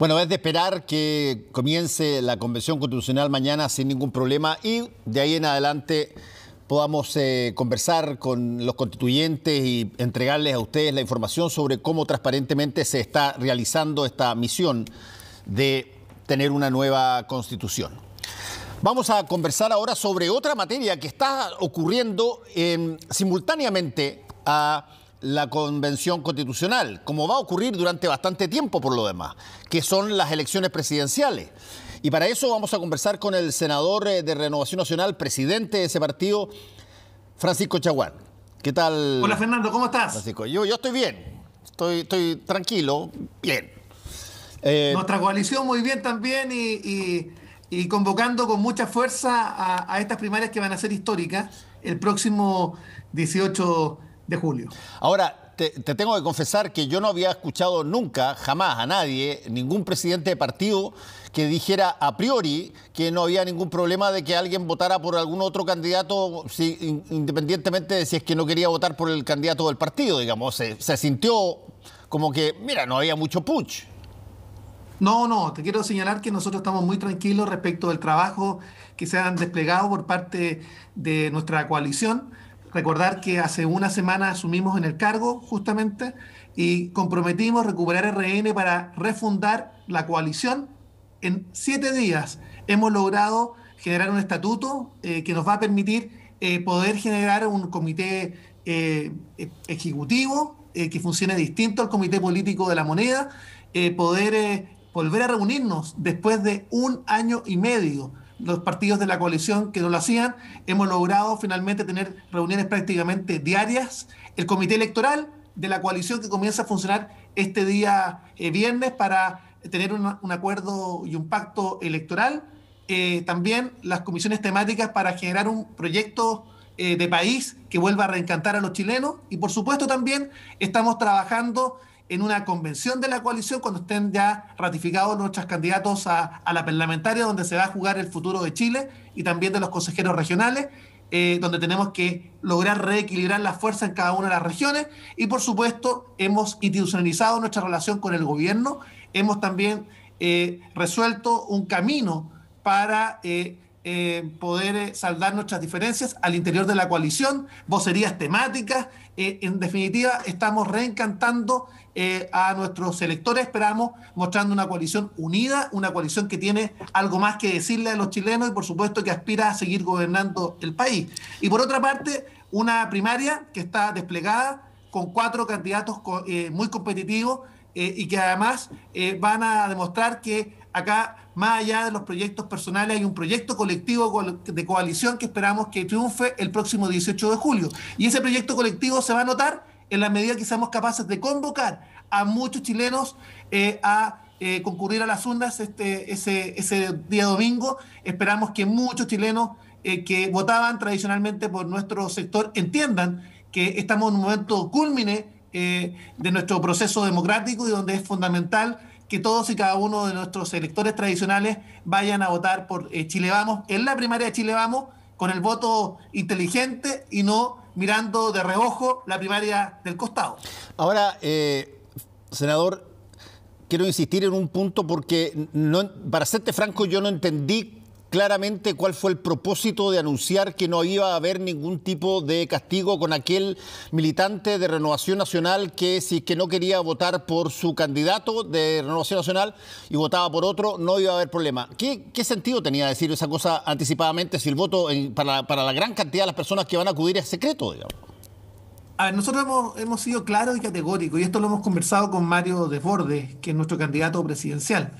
Bueno, es de esperar que comience la Convención Constitucional mañana sin ningún problema y de ahí en adelante podamos eh, conversar con los constituyentes y entregarles a ustedes la información sobre cómo transparentemente se está realizando esta misión de tener una nueva constitución. Vamos a conversar ahora sobre otra materia que está ocurriendo em, simultáneamente a la convención constitucional, como va a ocurrir durante bastante tiempo por lo demás, que son las elecciones presidenciales. Y para eso vamos a conversar con el senador eh, de Renovación Nacional, presidente de ese partido, Francisco Chaguán. ¿Qué tal? Hola Fernando, ¿cómo estás? Francisco, yo, estoy bien, estoy, estoy tranquilo, bien. Eh, Nuestra coalición muy bien también y, convocando con mucha fuerza a, a estas primarias que van a ser históricas el próximo 18 de julio. Ahora, te, tengo que confesar que yo no había escuchado nunca, jamás, a nadie, ningún presidente de partido que dijera a priori que no había ningún problema de que alguien votara por algún otro candidato, independientemente de si es que no quería votar por el candidato del partido, digamos. Se, sintió como que, mira, no había mucho punch. No, no, te quiero señalar que nosotros estamos muy tranquilos respecto del trabajo que se han desplegado por parte de nuestra coalición. Recordar que hace una semana asumimos en el cargo justamente y comprometimos recuperar RN para refundar la coalición en siete días. Hemos logrado generar un estatuto eh, que nos va a permitir eh, poder generar un comité eh, ejecutivo que funcione distinto al comité político de la moneda, poder volver a reunirnos después de un año y medio los partidos de la coalición que no lo hacían, hemos logrado finalmente tener reuniones prácticamente diarias. El comité electoral de la coalición que comienza a funcionar este día eh, viernes para tener un, acuerdo y un pacto electoral. Eh, también las comisiones temáticas para generar un proyecto eh, de país que vuelva a reencantar a los chilenos. Y por supuesto también estamos trabajando en una convención de la coalición cuando estén ya ratificados nuestros candidatos a, la parlamentaria, donde se va a jugar el futuro de Chile y también de los consejeros regionales, eh, donde tenemos que lograr reequilibrar la fuerza en cada una de las regiones. Y por supuesto, hemos institucionalizado nuestra relación con el gobierno, hemos también eh, resuelto un camino para... Eh, poder saldar nuestras diferencias al interior de la coalición, vocerías temáticas, eh, en definitiva, estamos reencantando eh, a nuestros electores, esperamos, mostrando una coalición unida, una coalición que tiene algo más que decirle a los chilenos y por supuesto que aspira a seguir gobernando el país. Y por otra parte, una primaria que está desplegada con cuatro candidatos eh, muy competitivos y que además van a demostrar que acá más allá de los proyectos personales, hay un proyecto colectivo de coalición que esperamos que triunfe el próximo 18 de julio. Y ese proyecto colectivo se va a notar en la medida que seamos capaces de convocar a muchos chilenos eh, a eh, concurrir a las urnas este, ese, día domingo. Esperamos que muchos chilenos eh, que votaban tradicionalmente por nuestro sector entiendan que estamos en un momento culmine de nuestro proceso democrático y donde es fundamental que todos y cada uno de nuestros electores tradicionales vayan a votar por eh, Chile Vamos en la primaria de Chile Vamos con el voto inteligente y no mirando de reojo la primaria del costado. Ahora, eh, senador, quiero insistir en un punto porque para serte franco yo no entendí claramente cuál fue el propósito de anunciar que no iba a haber ningún tipo de castigo con aquel militante de Renovación Nacional que si que no quería votar por su candidato de Renovación Nacional y votaba por otro, no iba a haber problema. ¿Qué, sentido tenía decir esa cosa anticipadamente si el voto para, la gran cantidad de las personas que van a acudir es secreto, A ver, nosotros hemos, hemos sido claros y categóricos, y esto lo hemos conversado con Mario Desbordes, que es nuestro candidato presidencial.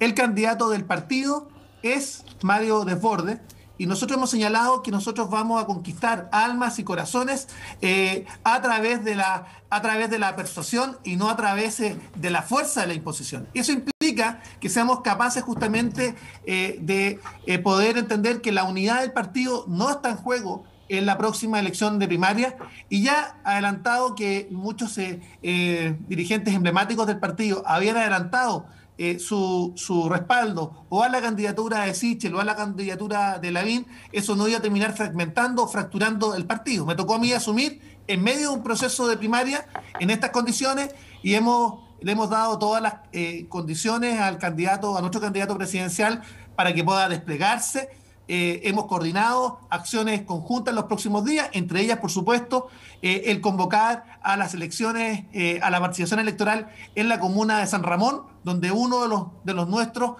El candidato del partido es Mario Desborde. Y nosotros hemos señalado que nosotros vamos a conquistar almas y corazones eh, a, través de la, a través de la persuasión y no a través eh, de la fuerza de la imposición. Eso implica que seamos capaces justamente eh, de poder entender que la unidad del partido no está en juego, en la próxima elección de primaria y ya adelantado que muchos dirigentes emblemáticos del partido habían adelantado eh, su, su, respaldo o a la candidatura de Sichel o a la candidatura de Lavín, eso no iba a terminar fragmentando o fracturando el partido. Me tocó a mí asumir en medio de un proceso de primaria en estas condiciones y hemos, le hemos dado todas las eh, condiciones al candidato, a nuestro candidato presidencial para que pueda desplegarse eh, hemos coordinado acciones conjuntas en los próximos días, entre ellas, por supuesto, eh, el convocar a las elecciones, eh, a la participación electoral en la comuna de San Ramón, donde uno de los, de los nuestros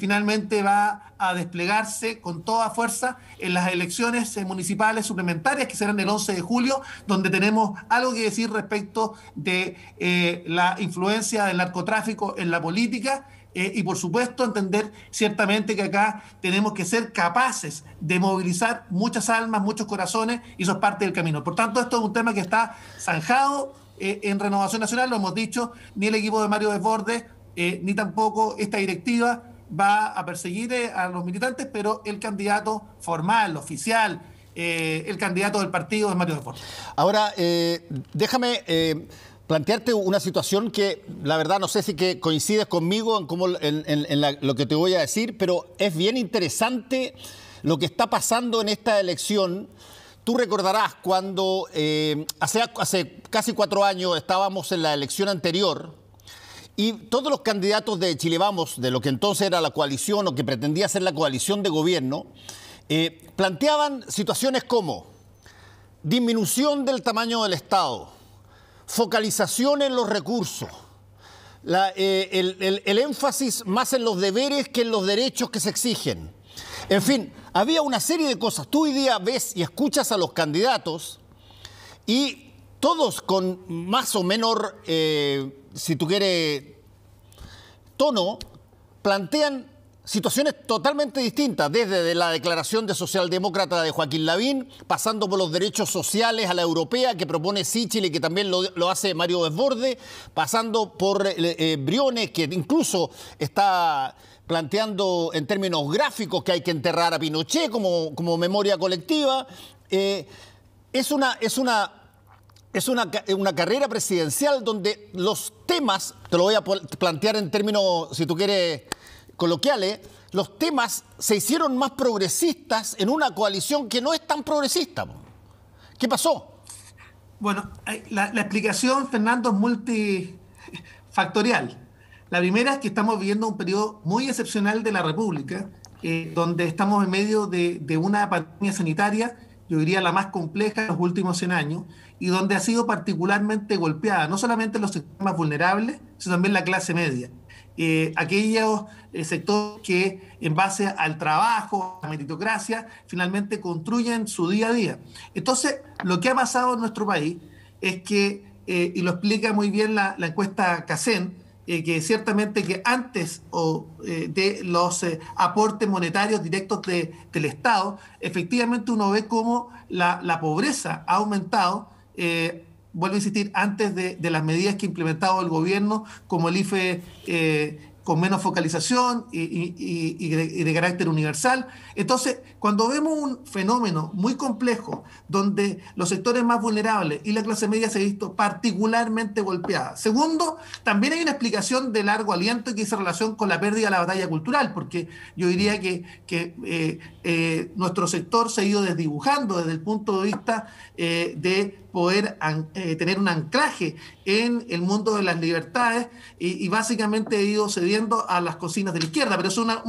finalmente va a desplegarse con toda fuerza en las elecciones municipales suplementarias que serán el 11 de julio, donde tenemos algo que decir respecto de la influencia del narcotráfico en la política eh, y por supuesto entender ciertamente que acá tenemos que ser capaces de movilizar muchas almas, muchos corazones, y eso es parte del camino. Por tanto, esto es un tema que está zanjado eh, en Renovación Nacional, lo hemos dicho, ni el equipo de Mario Desbordes, eh, ni tampoco esta directiva va a perseguir a los militantes, pero el candidato formal, oficial, el candidato del partido es Mario Desbordes. Ahora, déjame plantearte una situación que, la verdad, no sé si que coincides conmigo en, en, lo que te voy a decir, pero es bien interesante lo que está pasando en esta elección. Tú recordarás cuando eh, hace, hace casi cuatro años estábamos en la elección anterior, y todos los candidatos de Chile Vamos, de lo que entonces era la coalición o que pretendía ser la coalición de gobierno, eh, planteaban situaciones como disminución del tamaño del Estado, focalización en los recursos, eh, el, énfasis más en los deberes que en los derechos que se exigen. En fin, había una serie de cosas. Tú hoy día ves y escuchas a los candidatos y todos con más o menor, eh, si tú quieres, tono, plantean situaciones totalmente distintas, desde la declaración de socialdemócrata de Joaquín Lavín, pasando por los derechos sociales a la europea que propone Sichel y que también lo, hace Mario Desborde, pasando por eh, eh, Briones, que incluso está planteando en términos gráficos que hay que enterrar a Pinochet como, como memoria colectiva. Eh, es una, es una es una, una, carrera presidencial donde los temas, te lo voy a plantear en términos, si tú quieres, coloquiales, los temas se hicieron más progresistas en una coalición que no es tan progresista. ¿Qué pasó? Bueno, eh, la, explicación, Fernando, es multifactorial. La primera es que estamos viviendo un periodo muy excepcional de la República, eh, donde estamos en medio de, de una pandemia sanitaria, yo diría la más compleja de los últimos 100 años, y donde ha sido particularmente golpeada, no solamente los sistemas vulnerables, sino también la clase media. Eh, aquellos eh, sectores que en base al trabajo, a la meritocracia, finalmente construyen su día a día. Entonces, lo que ha pasado en nuestro país es que, eh, y lo explica muy bien la, encuesta CACEN, que ciertamente que antes de los aportes monetarios directos de, del Estado, efectivamente uno ve cómo la, pobreza ha aumentado vuelvo a insistir, antes de, las medidas que ha implementado el gobierno, como el IFE eh, con menos focalización y, de, carácter universal. Entonces, cuando vemos un fenómeno muy complejo donde los sectores más vulnerables y la clase media se ha visto particularmente golpeada. Segundo, también hay una explicación de largo aliento que hizo relación con la pérdida de la batalla cultural, porque yo diría que, eh, eh, nuestro sector se ha ido desdibujando desde el punto de vista de poder eh, tener un anclaje en el mundo de las libertades y, básicamente he ido cediendo a las cocinas de la izquierda, pero es una,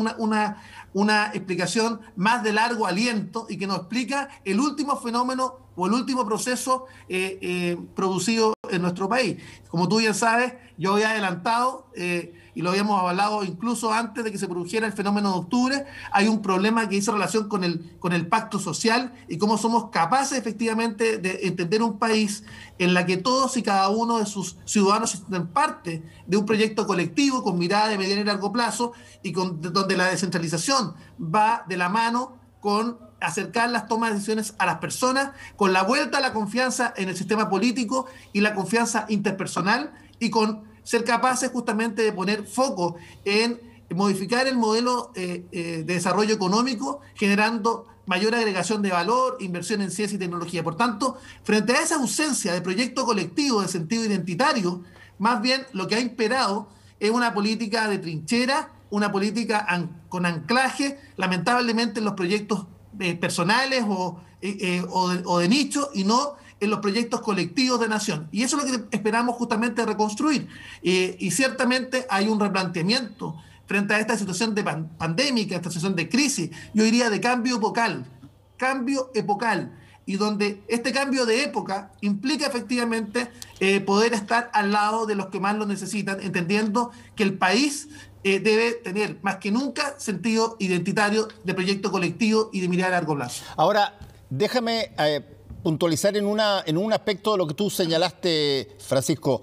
una, explicación más de largo aliento y que nos explica el último fenómeno o el último proceso eh, eh, producido en nuestro país. Como tú bien sabes, yo había adelantado, y lo habíamos avalado incluso antes de que se produjera el fenómeno de octubre, hay un problema que hizo relación con el, con el pacto social y cómo somos capaces efectivamente de entender un país en la que todos y cada uno de sus ciudadanos estén parte de un proyecto colectivo con mirada de mediano y largo plazo y con, donde la descentralización va de la mano con acercar las tomas de decisiones a las personas, con la vuelta a la confianza en el sistema político y la confianza interpersonal y con ser capaces justamente de poner foco en modificar el modelo eh, eh, de desarrollo económico, generando mayor agregación de valor, inversión en ciencia y tecnología. Por tanto, frente a esa ausencia de proyecto colectivo de sentido identitario, más bien lo que ha imperado es una política de trinchera, una política con anclaje, lamentablemente en los proyectos eh, personales o, de, o de nicho, y no en los proyectos colectivos de nación. Y eso es lo que esperamos justamente reconstruir. Eh, y ciertamente hay un replanteamiento frente a esta situación de pandemia, pandémica, esta situación de crisis, yo diría de cambio epocal, cambio epocal, y donde este cambio de época implica efectivamente eh, poder estar al lado de los que más lo necesitan, entendiendo que el país eh, debe tener más que nunca sentido identitario de proyecto colectivo y de mirar a largo plazo. Ahora, déjame puntualizar en, una, en un aspecto de lo que tú señalaste, Francisco.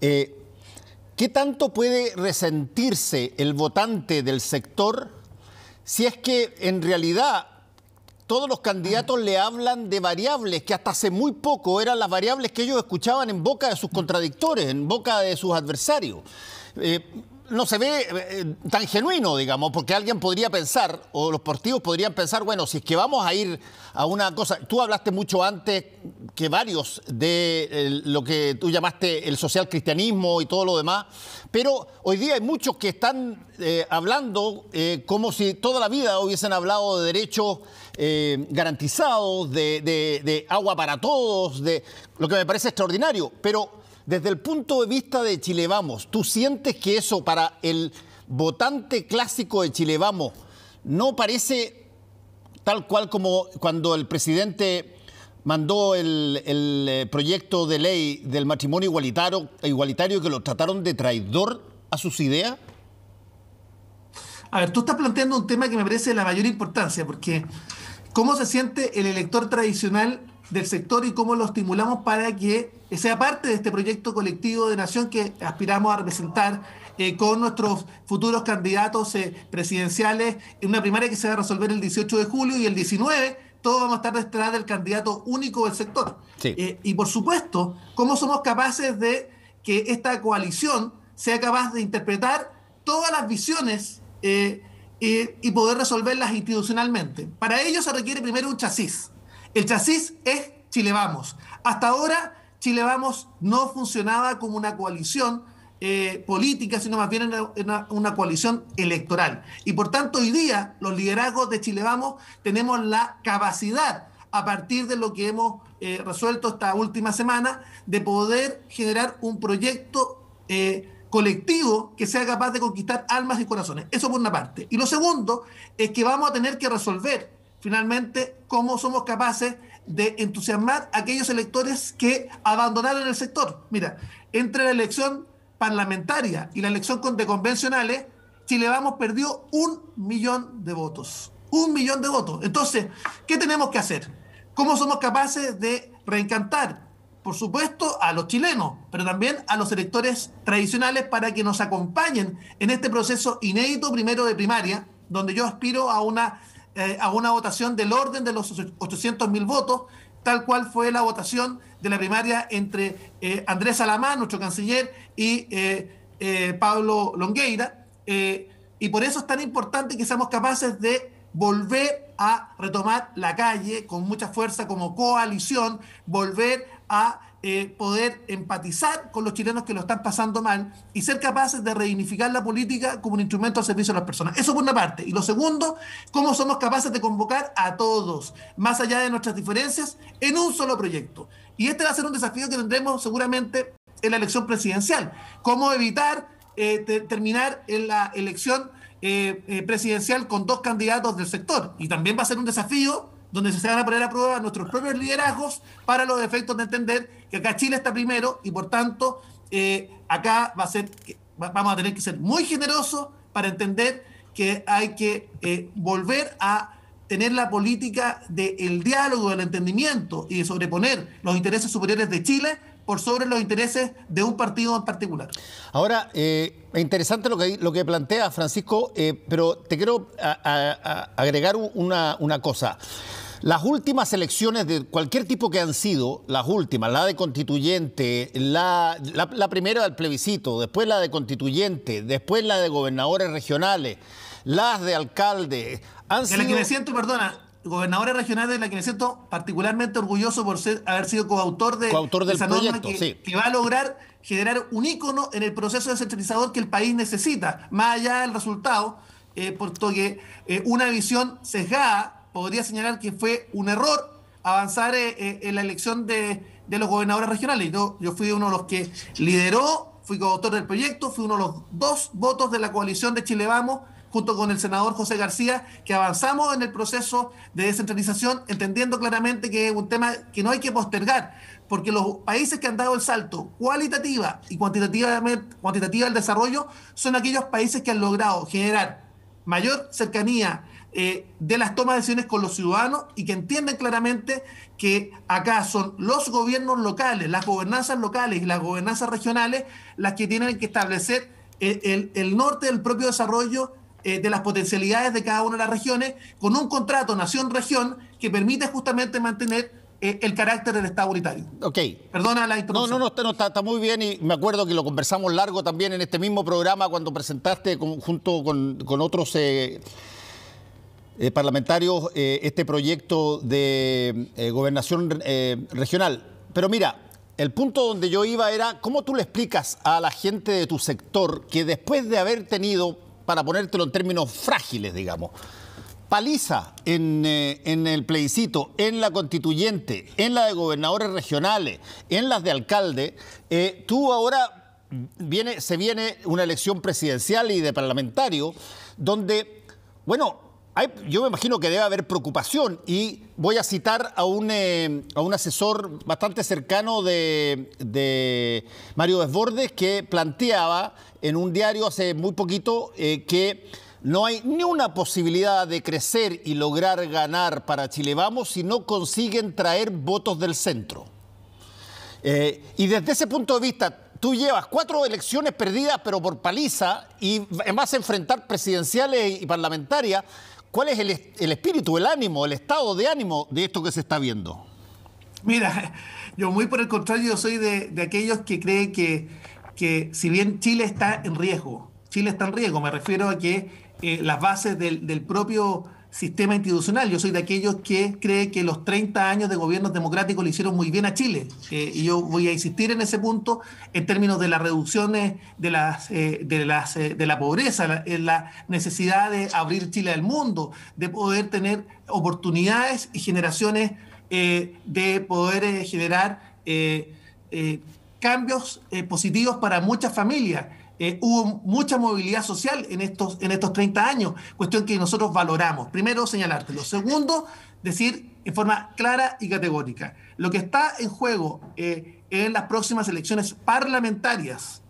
Eh, ¿Qué tanto puede resentirse el votante del sector si es que en realidad todos los candidatos le hablan de variables que hasta hace muy poco eran las variables que ellos escuchaban en boca de sus contradictores, en boca de sus adversarios? Eh, no se ve eh, tan genuino, digamos, porque alguien podría pensar, o los portivos podrían pensar, bueno, si es que vamos a ir a una cosa, tú hablaste mucho antes que varios de lo que tú llamaste el social cristianismo y todo lo demás, pero hoy día hay muchos que están eh, hablando eh, como si toda la vida hubiesen hablado de derechos garantizados, de, de agua para todos, de lo que me parece extraordinario, pero desde el punto de vista de Chile Vamos, ¿tú sientes que eso para el votante clásico de Chile Vamos no parece tal cual como cuando el presidente mandó el, eh, proyecto de ley del matrimonio igualitario, igualitario que lo trataron de traidor a sus ideas? A ver, tú estás planteando un tema que me parece de la mayor importancia, porque cómo se siente el elector tradicional del sector y cómo lo estimulamos para que sea parte de este proyecto colectivo de nación que aspiramos a representar eh, con nuestros futuros candidatos eh, presidenciales en una primaria que se va a resolver el 18 de julio y el 19 todos vamos a estar detrás del candidato único del sector. Eh, y por supuesto, cómo somos capaces de que esta coalición sea capaz de interpretar todas las visiones y poder resolverlas institucionalmente. Para ello se requiere primero un chasis. El chasis es Chile Vamos. Hasta ahora Chile Vamos no funcionaba como una coalición eh, política, sino más bien una, coalición electoral. Y por tanto, hoy día, los liderazgos de Chile Vamos tenemos la capacidad, a partir de lo que hemos eh, resuelto esta última semana, de poder generar un proyecto eh, colectivo que sea capaz de conquistar almas y corazones. Eso por una parte. Y lo segundo es que vamos a tener que resolver finalmente cómo somos capaces de entusiasmar a aquellos electores que abandonaron el sector. Mira, entre la elección parlamentaria y la elección de convencionales, Chile Vamos perdió un millón de votos. Un millón de votos. Entonces, ¿qué tenemos que hacer? ¿Cómo somos capaces de reencantar, por supuesto, a los chilenos, pero también a los electores tradicionales para que nos acompañen en este proceso inédito primero de primaria, donde yo aspiro a una eh, a una votación del orden de los mil votos, tal cual fue la votación de la primaria entre eh, Andrés Salamán, nuestro canciller, y eh, Pablo Longueira. y por eso es tan importante que seamos capaces de volver a retomar la calle con mucha fuerza como coalición, volver a eh, poder empatizar con los chilenos que lo están pasando mal y ser capaces de reivindicar la política como un instrumento al servicio de las personas. Eso por una parte. Y lo segundo, cómo somos capaces de convocar a todos, más allá de nuestras diferencias, en un solo proyecto. Y este va a ser un desafío que tendremos seguramente en la elección presidencial. Cómo evitar eh, terminar en la elección eh, presidencial con dos candidatos del sector. Y también va a ser un desafío donde se van a poner a prueba nuestros propios liderazgos para los efectos de entender que acá Chile está primero y por tanto eh, acá va a ser, vamos a tener que ser muy generosos para entender que hay que eh, volver a tener la política del diálogo, del entendimiento y de sobreponer los intereses superiores de Chile por sobre los intereses de un partido en particular. Ahora, eh, interesante lo que, lo que plantea Francisco, eh, pero te quiero agregar una, cosa. Las últimas elecciones de cualquier tipo que han sido, las últimas, la de constituyente, la, la, primera del plebiscito, después la de constituyente, después la de gobernadores regionales, las de alcaldes, han sido... perdona, gobernadores regionales de la que me siento particularmente orgulloso por ser, haber sido coautor de, del proyecto, que, va a lograr generar un ícono en el proceso descentralizador que el país necesita, más allá del resultado, eh, puesto que eh, una visión sesgada podría señalar que fue un error avanzar eh, eh, en la elección de, los gobernadores regionales. Yo, yo fui uno de los que lideró, fui coautor del proyecto, fui uno de los dos votos de la coalición de Chile Vamos junto con el senador José García, que avanzamos en el proceso de descentralización, entendiendo claramente que es un tema que no hay que postergar, porque los países que han dado el salto cualitativa y cuantitativamente, cuantitativa al desarrollo son aquellos países que han logrado generar mayor cercanía eh, de las tomas de decisiones con los ciudadanos y que entienden claramente que acá son los gobiernos locales, las gobernanzas locales y las gobernanzas regionales las que tienen que establecer eh, el norte del propio desarrollo eh, de las potencialidades de cada una de las regiones con un contrato nación-región que permite justamente mantener eh, el carácter del Estado unitario. Ok. Perdona la introducción. No, no, no, está, muy bien y me acuerdo que lo conversamos largo también en este mismo programa cuando presentaste junto con, otros... Eh, parlamentarios, este proyecto de gobernación regional. Pero mira, el punto donde yo iba era cómo tú le explicas a la gente de tu sector que después de haber tenido para ponértelo en términos frágiles, digamos. Paliza eh, en, el plebiscito, en la constituyente, en la de gobernadores regionales, en las de alcalde. Eh, tú ahora viene, se viene una elección presidencial y de parlamentario donde, bueno, yo me imagino que debe haber preocupación y voy a citar a un, eh, asesor bastante cercano de, Mario Desbordes que planteaba en un diario hace muy poquito eh, que no hay ni una posibilidad de crecer y lograr ganar para Chile Vamos si no consiguen traer votos del centro. Eh, y desde ese punto de vista, tú llevas cuatro elecciones perdidas, pero por paliza, y vas enfrentar presidenciales y parlamentarias. ¿Cuál es el, espíritu, el ánimo, el estado de ánimo de esto que se está viendo? Mira, yo muy por el contrario, yo soy de, aquellos que creen que, que si bien Chile está en riesgo, Chile está en riesgo, me refiero a que eh, las bases del, del propio sistema institucional. Yo soy de aquellos que cree que los 30 años de gobierno democrático le hicieron muy bien a Chile. Eh, y yo voy a insistir en ese punto en términos de las reducciones de, las, eh, de, las, eh, de la pobreza, en la necesidad de abrir Chile al mundo, de poder tener oportunidades y generaciones, de poder generar cambios positivos para muchas familias. Eh, hubo mucha movilidad social en estos, en estos 30 años, cuestión que nosotros valoramos. Primero, señalártelo. Segundo, decir en forma clara y categórica, lo que está en juego eh, en las próximas elecciones parlamentarias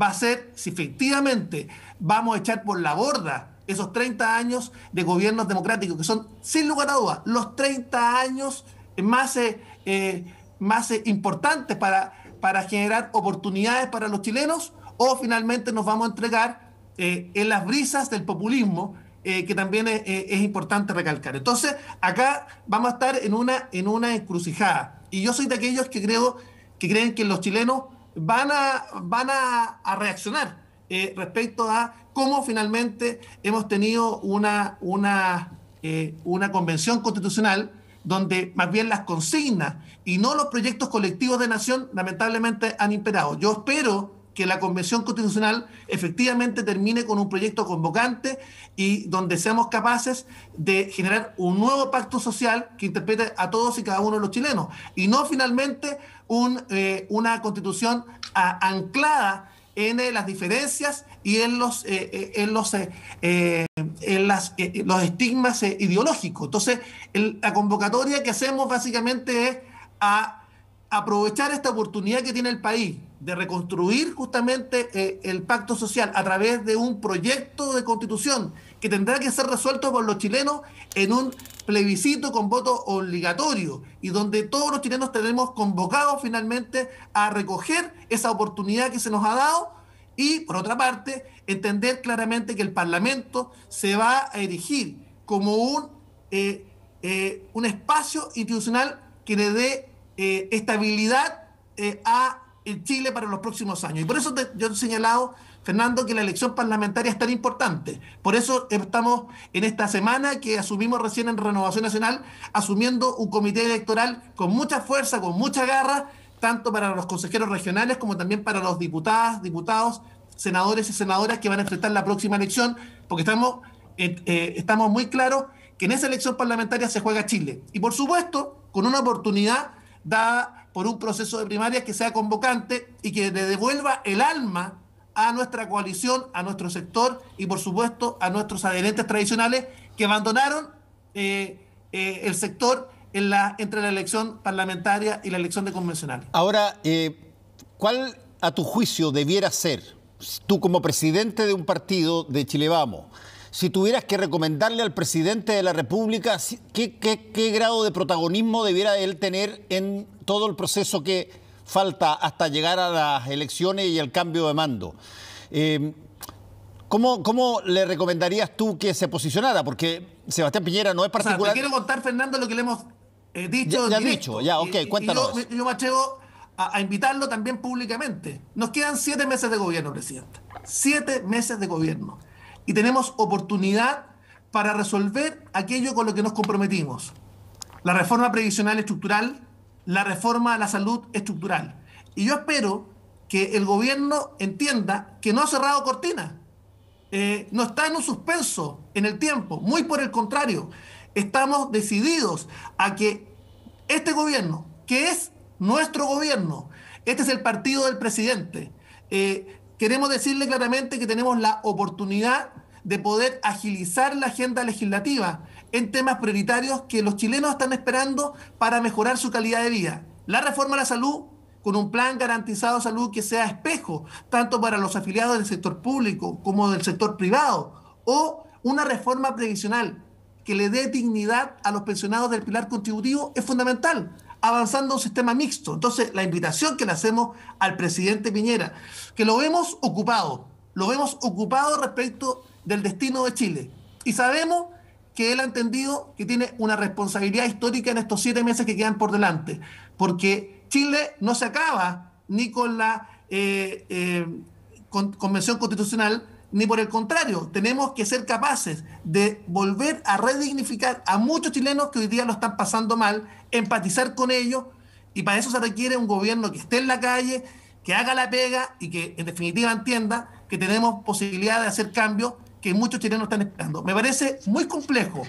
va a ser si efectivamente vamos a echar por la borda esos 30 años de gobiernos democráticos, que son, sin lugar a dudas, los 30 años más, eh, más importantes para, para generar oportunidades para los chilenos, o finalmente nos vamos a entregar eh, en las brisas del populismo, eh, que también eh, es, importante recalcar. Entonces, acá vamos a estar en una, en una encrucijada. Y yo soy de aquellos que, creo, que creen que los chilenos van a, van a, reaccionar respecto a cómo finalmente hemos tenido una, una, una convención constitucional donde más bien las consignas y no los proyectos colectivos de nación lamentablemente han imperado. Yo espero que la Convención Constitucional efectivamente termine con un proyecto convocante y donde seamos capaces de generar un nuevo pacto social que interprete a todos y cada uno de los chilenos. Y no finalmente un, eh, una constitución ah, anclada en eh, las diferencias y en los, eh, en los, en las, los estigmas ideológicos. Entonces, la convocatoria que hacemos básicamente es a aprovechar esta oportunidad que tiene el país de reconstruir justamente eh, el pacto social a través de un proyecto de constitución que tendrá que ser resuelto por los chilenos en un plebiscito con voto obligatorio y donde todos los chilenos tenemos convocados finalmente a recoger esa oportunidad que se nos ha dado y por otra parte entender claramente que el Parlamento se va a erigir como un, eh, eh, un espacio institucional que le dé estabilidad a Chile para los próximos años. Y por eso yo he señalado, Fernando, que la elección parlamentaria es tan importante. Por eso estamos en esta semana que asumimos recién en Renovación Nacional, asumiendo un comité electoral con mucha fuerza, con mucha garra, tanto para los consejeros regionales como también para los diputadas, diputados, senadores y senadoras que van a enfrentar la próxima elección, porque estamos, eh, eh, estamos muy claros que en esa elección parlamentaria se juega Chile. Y por supuesto, con una oportunidad dada por un proceso de primarias que sea convocante y que le devuelva el alma a nuestra coalición, a nuestro sector y por supuesto a nuestros adherentes tradicionales que abandonaron eh, eh, el sector entre la elección parlamentaria y la elección de convencionales. Ahora, eh, ¿cuál a tu juicio debiera ser, tú como presidente de un partido de Chile Vamos, si tuvieras que recomendarle al presidente de la República qué, qué grado de protagonismo debiera él tener en todo el proceso que falta hasta llegar a las elecciones y el cambio de mando. Em, ¿Cómo, le recomendarías tú que se posicionara? Porque Sebastián Piñera no es particular. quiero contar, Fernando, lo que le hemos eh, dicho. Ya, dicho, ya, ok, cuéntanos. yo, me atrevo a, a, invitarlo también públicamente. Nos quedan siete meses de gobierno, presidente. Siete meses de gobierno. Y tenemos oportunidad para resolver aquello con lo que nos comprometimos. La reforma previsional estructural, la reforma de la salud estructural. Y yo espero que el gobierno entienda que no ha cerrado cortina... Eh, no está en un suspenso en el tiempo, muy por el contrario, estamos decididos a que este gobierno, que es nuestro gobierno, este es el partido del presidente, eh, queremos decirle claramente que tenemos la oportunidad de poder agilizar la agenda legislativa en temas prioritarios que los chilenos están esperando para mejorar su calidad de vida. La reforma a la salud con un plan garantizado de salud que sea espejo, tanto para los afiliados del sector público como del sector privado, o una reforma previsional que le dé dignidad a los pensionados del pilar contributivo es fundamental, avanzando un sistema mixto. Entonces, la invitación que le hacemos al presidente Piñera, que lo vemos ocupado, lo vemos ocupado respecto del destino de Chile. Y sabemos que él ha entendido que tiene una responsabilidad histórica en estos siete meses que quedan por delante, porque Chile no se acaba ni con la eh, eh, convención constitucional, ni por el contrario, tenemos que ser capaces de volver a redignificar a muchos chilenos que hoy día lo están pasando mal, empatizar con ellos, y para eso se requiere un gobierno que esté en la calle, que haga la pega y que en definitiva entienda que tenemos posibilidad de hacer cambios que muchos chilenos están esperando. Me parece muy complejo.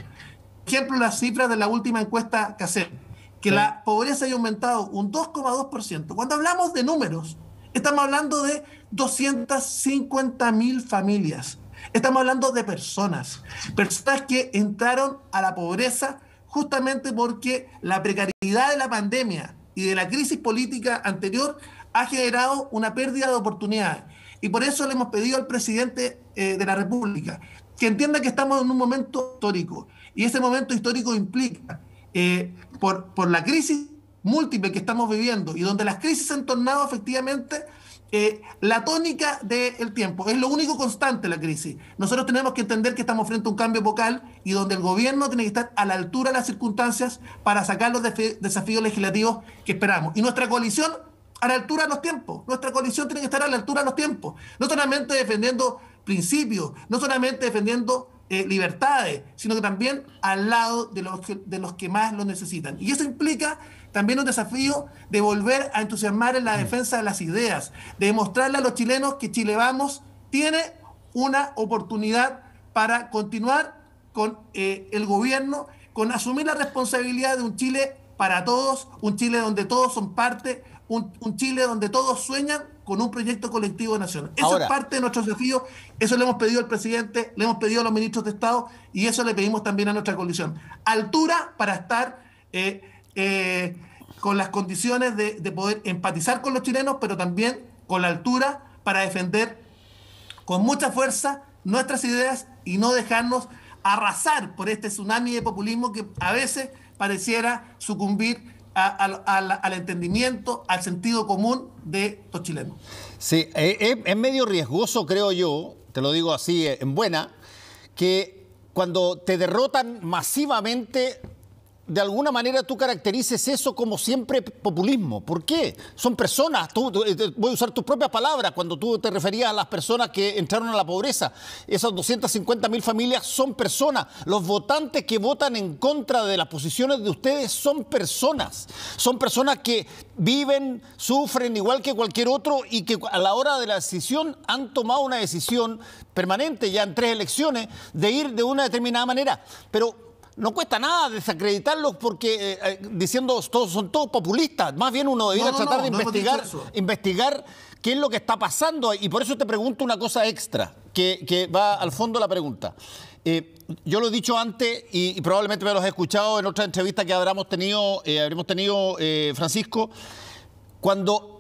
ejemplo, las cifras de la última encuesta que hacemos, que la pobreza ha aumentado un 2,2%. Cuando hablamos de números, estamos hablando de 250 mil familias. Estamos hablando de personas, personas que entraron a la pobreza justamente porque la precariedad de la pandemia y de la crisis política anterior ha generado una pérdida de oportunidades. Y por eso le hemos pedido al presidente eh, de la República que entienda que estamos en un momento histórico. Y ese momento histórico implica, eh, por, por la crisis múltiple que estamos viviendo y donde las crisis han tornado efectivamente eh, la tónica del tiempo. Es lo único constante la crisis. Nosotros tenemos que entender que estamos frente a un cambio vocal y donde el gobierno tiene que estar a la altura de las circunstancias para sacar los desafíos legislativos que esperamos. Y nuestra coalición a la altura de los tiempos. Nuestra coalición tiene que estar a la altura de los tiempos. No solamente defendiendo principios, no solamente defendiendo eh, libertades, sino que también al lado de los, que, de los que más lo necesitan. Y eso implica también un desafío de volver a entusiasmar en la mm. defensa de las ideas, de demostrarle a los chilenos que Chile Vamos tiene una oportunidad para continuar con eh, el gobierno, con asumir la responsabilidad de un Chile para todos, un Chile donde todos son parte, un, Chile donde todos sueñan con un proyecto colectivo nacional. Eso es parte de nuestro desafío, eso le hemos pedido al presidente, le hemos pedido a los ministros de Estado y eso le pedimos también a nuestra coalición. Altura para estar eh, eh, con las condiciones de poder empatizar con los chilenos, pero también con la altura para defender con mucha fuerza nuestras ideas y no dejarnos arrasar por este tsunami de populismo que a veces pareciera sucumbir al entendimiento, al sentido común de los chilenos. Sí, eh, eh, es medio riesgoso, creo yo, te lo digo así eh, en buena, que cuando te derrotan masivamente de alguna manera tú caracterices eso como siempre populismo. ¿Por qué? Son personas, eh, eh, voy a usar tus propias palabras cuando tú te referías a las personas que entraron a la pobreza. Esas 250 mil familias son personas. Los votantes que votan en contra de las posiciones de ustedes son personas. Son personas que viven, sufren igual que cualquier otro y que a la hora de la decisión han tomado una decisión permanente ya en tres elecciones de ir de una determinada manera. Pero no cuesta nada desacreditarlos porque eh, eh, diciendo todos son todos populistas. Más bien uno debería tratar de investigar, investigar qué es lo que está pasando. Y por eso te pregunto una cosa extra, que, va al fondo de la pregunta. Eh, yo lo he dicho antes y, probablemente me lo has escuchado en otra entrevista que habremos tenido, habremos tenido Francisco. Cuando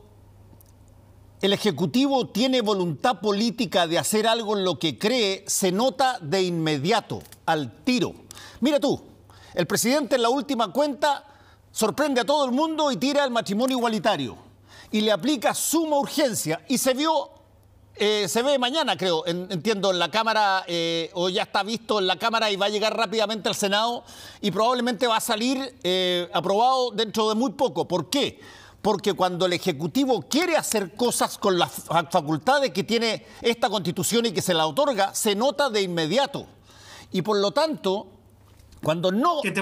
el Ejecutivo tiene voluntad política de hacer algo en lo que cree, se nota de inmediato, al tiro. Mira tú, el presidente en la última cuenta sorprende a todo el mundo y tira el matrimonio igualitario y le aplica suma urgencia y se vio eh, se ve mañana, creo, entiendo, en la Cámara, eh, o ya está visto en la Cámara y va a llegar rápidamente al Senado y probablemente va a salir eh, aprobado dentro de muy poco. ¿Por qué? Porque cuando el Ejecutivo quiere hacer cosas con las facultades que tiene esta Constitución y que se la otorga, se nota de inmediato. Y por lo tanto, cuando no. Que te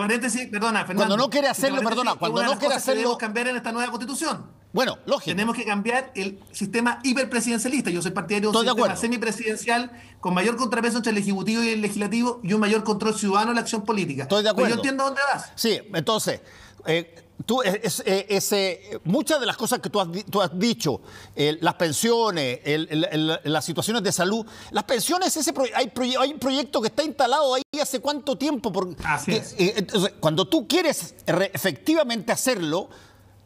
perdona, Cuando no quiere hacerlo, perdona, cuando no quiere hacerlo. Debemos cambiar en esta nueva constitución. Bueno, lógico. Tenemos que cambiar el sistema hiperpresidencialista. Yo soy partidario de un sistema semipresidencial con mayor contrapeso entre el ejecutivo y el legislativo y un mayor control ciudadano en la acción política. Estoy de pues acuerdo. Pero yo entiendo dónde vas. Sí, entonces. Eh, Tú, es, eh, muchas de las cosas que tú has, tú has dicho, las pensiones, las situaciones de salud, las pensiones, ese hay, hay un proyecto que está instalado ahí hace cuánto tiempo. Eh, cuando tú quieres efectivamente hacerlo,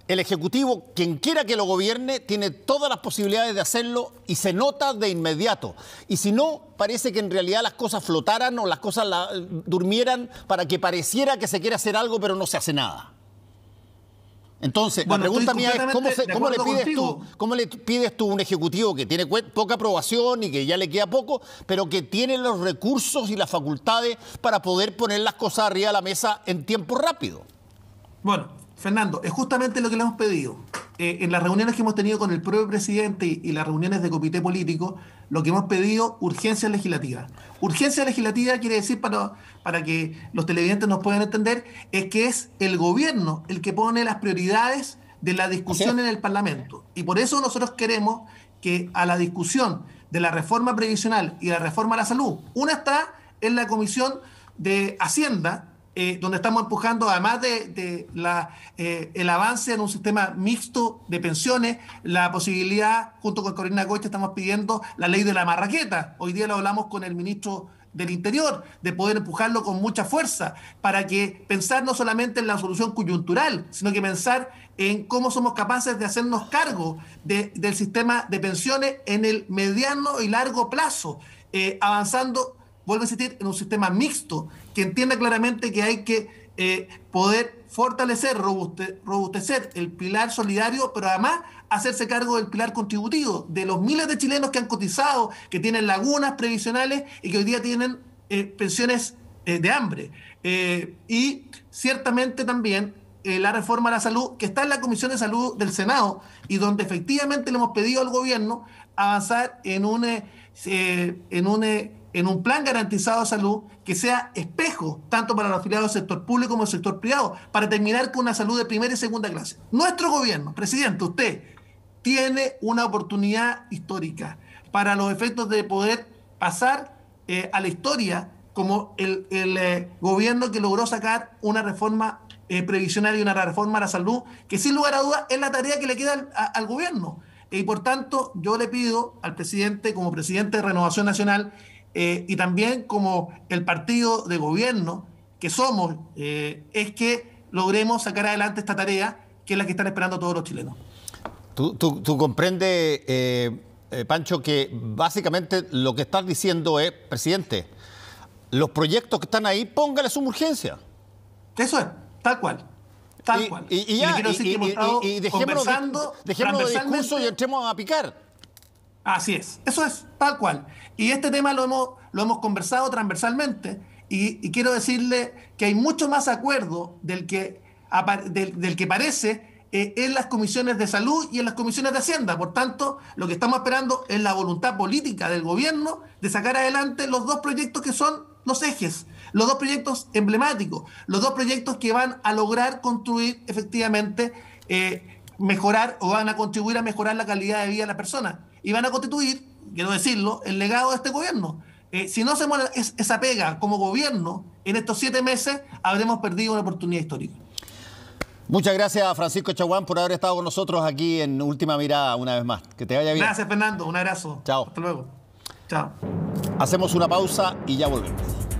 el Ejecutivo, quien quiera que lo gobierne, tiene todas las posibilidades de hacerlo y se nota de inmediato. Y si no, parece que en realidad las cosas flotaran o las cosas durmieran para que pareciera que se quiere hacer algo, pero no se hace nada. Entonces, la pregunta mía es, ¿cómo, le pides tú, ¿cómo le pides tú un ejecutivo que tiene poca aprobación y que ya le queda poco, pero que tiene los recursos y las facultades para poder poner las cosas arriba de la mesa en tiempo rápido? Bueno, Fernando, es justamente lo que le hemos pedido. Eh, en las reuniones que hemos tenido con el propio presidente y, las reuniones de comité político, lo que hemos pedido, urgencia legislativa. Urgencia legislativa quiere decir, para, para que los televidentes nos puedan entender, es que es el gobierno el que pone las prioridades de la discusión en el Parlamento. Y por eso nosotros queremos que a la discusión de la reforma previsional y la reforma a la salud, una está en la Comisión de Hacienda, eh, donde estamos empujando, además de, eh, el avance en un sistema mixto de pensiones, la posibilidad, junto con Corina Coche estamos pidiendo la ley de la marraqueta. Hoy día lo hablamos con el ministro del Interior, de poder empujarlo con mucha fuerza, para que pensar no solamente en la solución coyuntural, sino que pensar en cómo somos capaces de hacernos cargo del sistema de pensiones en el mediano y largo plazo, eh, avanzando vuelvo a insistir, en un sistema mixto que entienda claramente que hay que eh, poder fortalecer, robustecer el pilar solidario, pero además hacerse cargo del pilar contributivo, de los miles de chilenos que han cotizado, que tienen lagunas previsionales y que hoy día tienen eh, pensiones eh, de hambre. y ciertamente también la reforma a la salud, que está en la Comisión de Salud del Senado y donde efectivamente le hemos pedido al gobierno avanzar en un... en un en un plan garantizado de salud que sea espejo, tanto para los afiliados del sector público como del sector privado, para terminar con una salud de primera y segunda clase. Nuestro gobierno, presidente, usted, tiene una oportunidad histórica para los efectos de poder pasar eh, a la historia como el, eh, gobierno que logró sacar una reforma eh, previsional y una reforma a la salud, que sin lugar a dudas es la tarea que le queda al gobierno. Y por tanto, yo le pido al presidente, como presidente de Renovación Nacional, eh, y también como el partido de gobierno que somos, eh, es que logremos sacar adelante esta tarea que es la que están esperando todos los chilenos. Tú, comprendes, eh, Pancho, que básicamente lo que estás diciendo es, presidente, los proyectos que están ahí, póngale su urgencia. Eso es, tal cual. Tal y, cual. Y, y, ya, y, y dejémonos de, discurso y entremos a picar. Así es, eso es tal cual. Y este tema lo hemos, lo hemos conversado transversalmente y, quiero decirle que hay mucho más acuerdo del que, que parece eh, en las comisiones de salud y en las comisiones de hacienda. Por tanto, lo que estamos esperando es la voluntad política del gobierno de sacar adelante los dos proyectos que son los ejes, los dos proyectos emblemáticos, los dos proyectos que van a lograr construir efectivamente. Eh, mejorar o van a contribuir a mejorar la calidad de vida de las personas y van a constituir, quiero decirlo, el legado de este gobierno. Eh, si no hacemos esa pega como gobierno, en estos siete meses habremos perdido una oportunidad histórica. Muchas gracias a Francisco Chaguán por haber estado con nosotros aquí en Última Mirada una vez más. Que te vaya bien. Gracias Fernando, un abrazo. Chao. Hasta luego. Chao. Hacemos una pausa y ya volvemos.